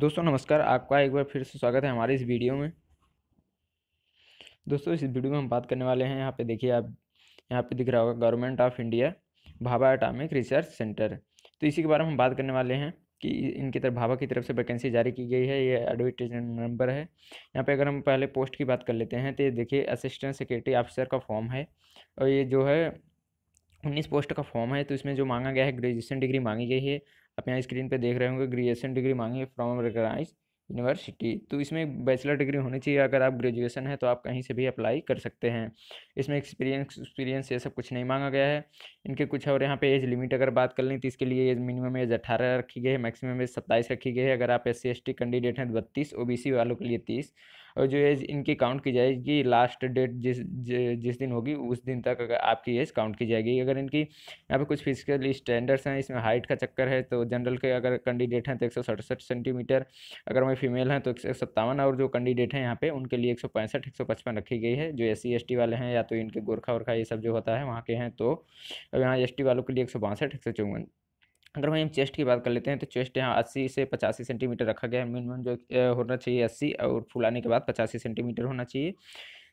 दोस्तों नमस्कार आपका एक बार फिर से स्वागत है हमारे इस वीडियो में दोस्तों इस वीडियो में हम बात करने वाले हैं यहाँ पे देखिए आप यहाँ पे दिख रहा होगा government of India Bhabha atomic research centre तो इसी के बारे में हम बात करने वाले हैं कि इनकी तरफ भाभा की तरफ से वैकेंसी जारी की गई है ये एडवर्टीजमेंट नंबर है यहाँ पे अगर हम पहले पोस्ट की बात कर लेते हैं तो ये देखिए असिस्टेंट सेक्रेटरी ऑफिसर का फॉर्म है और ये जो है उन्नीस पोस्ट का फॉर्म है तो इसमें जो मांगा गया है ग्रेजुएशन डिग्री मांगी गई है आप यहाँ स्क्रीन पर देख रहे होंगे ग्रेजुएशन डिग्री मांगी है फ्रॉम रिकनाइज यूनिवर्सिटी तो इसमें बैचलर डिग्री होनी चाहिए अगर आप ग्रेजुएशन है तो आप कहीं से भी अप्लाई कर सकते हैं इसमें एक्सपीरियंस एक्सपीरियंस ये सब कुछ नहीं मांगा गया है इनके कुछ और यहाँ पे एज लिमिट अगर बात कर लें तो इसके लिए एज मिनिमम एज अठारह रखी गई है मैक्सिमम एज सत्ताईस रखी गई है अगर आप एस सी कैंडिडेट हैं तो बत्तीस ओ वालों के लिए तीस और जो है इनकी काउंट की जाएगी लास्ट डेट जिस जिस दिन होगी उस दिन तक अगर आपकी एज काउंट की जाएगी अगर इनकी यहाँ पे कुछ फिजिकल स्टैंडर्ड्स हैं इसमें हाइट का चक्कर है तो जनरल के अगर कैंडिडेट हैं तो एक सेंटीमीटर अगर मैं फीमेल हैं तो एक और जो कैंडिडेट हैं यहाँ पर उनके लिए एक सौ रखी गई है जो एस सी वाले हैं या तो इनके गोरखा वोरखा ये सब जो होता है वहाँ के हैं तो अब यहाँ एस वालों के लिए एक सौ बासठ एक सौ चौवन अगर वहीं हम चेस्ट की बात कर लेते हैं तो चेस्ट यहाँ अस्सी से पचासी सेंटीमीटर रखा गया है मिनिमम जो होना चाहिए अस्सी और फुलाने के बाद पचासी सेंटीमीटर होना चाहिए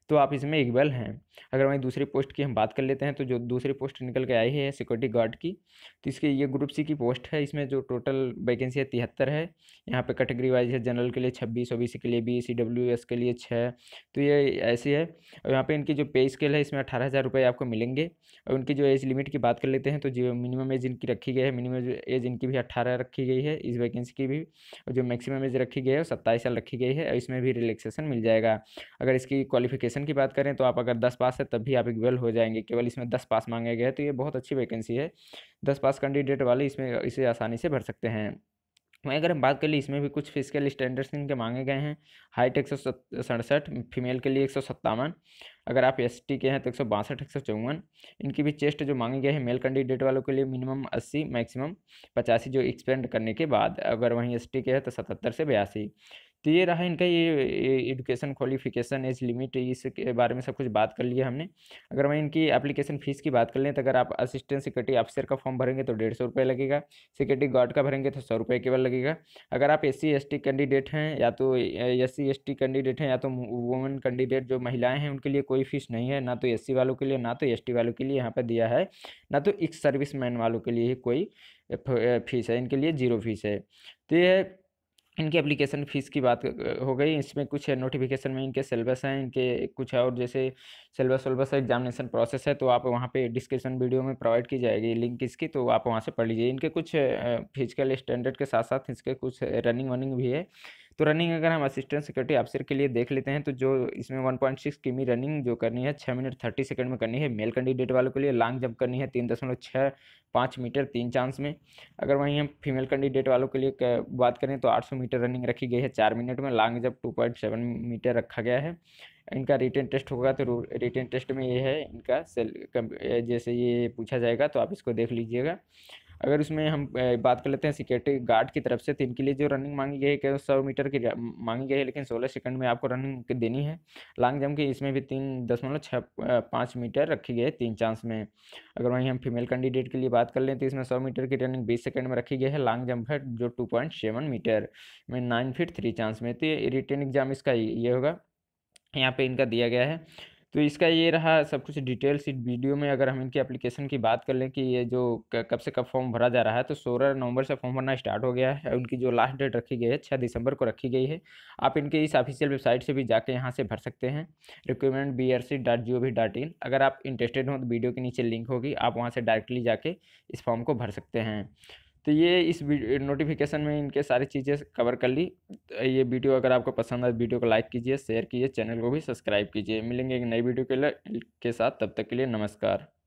तो आप इसमें इगबल हैं अगर वहीं दूसरी पोस्ट की हम बात कर लेते हैं तो जो दूसरी पोस्ट निकल के आई है सिक्योरिटी गार्ड की तो इसके ये ग्रुप सी की पोस्ट है इसमें जो टोटल वैकेंसी है तिहत्तर है यहाँ पे कैटेगरी वाइज है जनरल के लिए छब्बीस ओ के लिए बीस सी e के लिए छः तो ये ऐसी है और यहाँ पर इनकी जो पे स्केल है इसमें अठारह हज़ार रुपये आपको मिलेंगे और उनकी जो एज लिमिट की बात कर लेते हैं तो जो मिनिमम एज इनकी रखी गई है मिनिमम एज इनकी भी अट्ठारह रखी गई है इस वैकेंसी की भी और जो मैक्सिमम एज रखी गई है वो सत्ताईस साल रखी गई है और इसमें भी रिलैक्सेशन मिल जाएगा अगर इसकी क्वालिफिकेशन क्वालिफिकेशन की बात करें तो आप अगर दस पास है तब भी आप इक्वल हो जाएंगे केवल इसमें दस पास मांगे गए तो ये बहुत अच्छी वैकेंसी है दस पास कैंडिडेट वाले इसमें इसे आसानी से भर सकते हैं वहीं अगर हम बात कर ली इसमें भी कुछ फिजिकल स्टैंडर्ड्स इनके मांगे गए हैं हाइट एक सौ सड़सठ फीमेल के लिए एक सौ सत्तावन अगर आप एस के हैं तो एक सौ बासठ एक सौ चौवन इनकी भी चेस्ट जो मांगे गए हैं मेल कैंडिडेट वालों के लिए मिनिमम अस्सी मैक्सिमम पचासी जो एक्सपेंड करने के बाद अगर वहीं एस के हैं तो सतहत्तर से बयासी तो ये रहा इनका ये एडुकेशन क्वालिफिकेशन एज लिमिट इसके बारे में सब कुछ बात कर लिया हमने अगर मैं इनकी एप्लीकेशन फ़ीस की बात कर लें तो अगर आप असिस्टेंट सिक्योरिटी ऑफिसर का फॉर्म भरेंगे तो डेढ़ सौ रुपये लगेगा सिक्योरिटी गार्ड का भरेंगे तो सौ रुपये केवल लगेगा अगर आप एस सी कैंडिडेट हैं या तो एस सी कैंडिडेट हैं या तो वुमेन कैंडिडेट जो महिलाएँ हैं उनके लिए कोई फीस नहीं है ना तो एस वालों के लिए ना तो एस वालों के लिए यहाँ पर दिया है ना तो एक सर्विस वालों के लिए कोई फीस है इनके लिए जीरो फीस है तो ये इनकी एप्लीकेशन फ़ीस की बात हो गई इसमें कुछ नोटिफिकेशन में इनके सिलेबस हैं इनके कुछ और जैसे सिलेबस वलेबस एग्जामिनेशन प्रोसेस है तो आप वहाँ पे डिस्क्रिप्शन वीडियो में प्रोवाइड की जाएगी लिंक इसकी तो आप वहाँ से पढ़ लीजिए इनके कुछ फिजिकल स्टैंडर्ड के साथ साथ इसके कुछ रनिंग वनिंग भी है तो रनिंग अगर हम असिस्टेंट सिक्योरिटी ऑफिसर के लिए देख लेते हैं तो जो इसमें वन पॉइंट सिक्स किमी रनिंग जो करनी है छः मिनट थर्टी सेकंड में करनी है मेल कैंडिडेट वालों के लिए लॉन्ग जंप करनी है तीन दशमलव छः पाँच मीटर तीन चांस में अगर वहीं हम फीमेल कैंडिडेट वालों के लिए बात करें तो आठ सौ मीटर रनिंग रखी गई है चार मिनट में long jump two point seven metre रखा गया है इनका रिटर्न टेस्ट होगा तो रिटर्न टेस्ट में ये है इनका सेल जैसे ये पूछा जाएगा तो आप इसको देख लीजिएगा अगर उसमें हम बात कर लेते हैं सिक्योरिटी गार्ड की तरफ से तो इनके लिए जो रनिंग मांगी गई है सौ मीटर की मांगी गई है लेकिन सोलह सेकंड में आपको रनिंग देनी है लॉन्ग जंप की इसमें भी तीन दशमलव छः पाँच मीटर रखी गई है तीन चांस में अगर वहीं हम फीमेल कैंडिडेट के लिए बात कर लें तो इसमें सौ मीटर की रनिंग बीस सेकंड में रखी गई है लॉन्ग जंप है जो टू पॉइंट सेवन मीटर में नाइन फिट थ्री चांस में तो ये रिटर्न एग्जाम इसका ये होगा यहाँ पे इनका दिया गया है तो इसका ये रहा सब कुछ डिटेल्स इस वीडियो में अगर हम इनकी एप्लीकेशन की बात कर लें कि ये जो कब से कब फॉर्म भरा जा रहा है तो सोलह नवंबर से फॉर्म भरना स्टार्ट हो गया है उनकी जो लास्ट डेट रखी गई है छः दिसंबर को रखी गई है आप इनके इस ऑफिशियल वेबसाइट से भी जाके यहाँ से भर सकते हैं requirement B R C dot G O V dot in अगर आप इंटरेस्टेड हों तो वीडियो के नीचे लिंक होगी आप वहाँ से डायरेक्टली जाके इस फॉर्म को भर सकते हैं तो ये इस नोटिफिकेशन में इनके सारी चीज़ें कवर कर ली तो ये वीडियो अगर आपको पसंद आए तो वीडियो को लाइक कीजिए शेयर कीजिए चैनल को भी सब्सक्राइब कीजिए मिलेंगे एक नई वीडियो के, लिए के साथ तब तक के लिए नमस्कार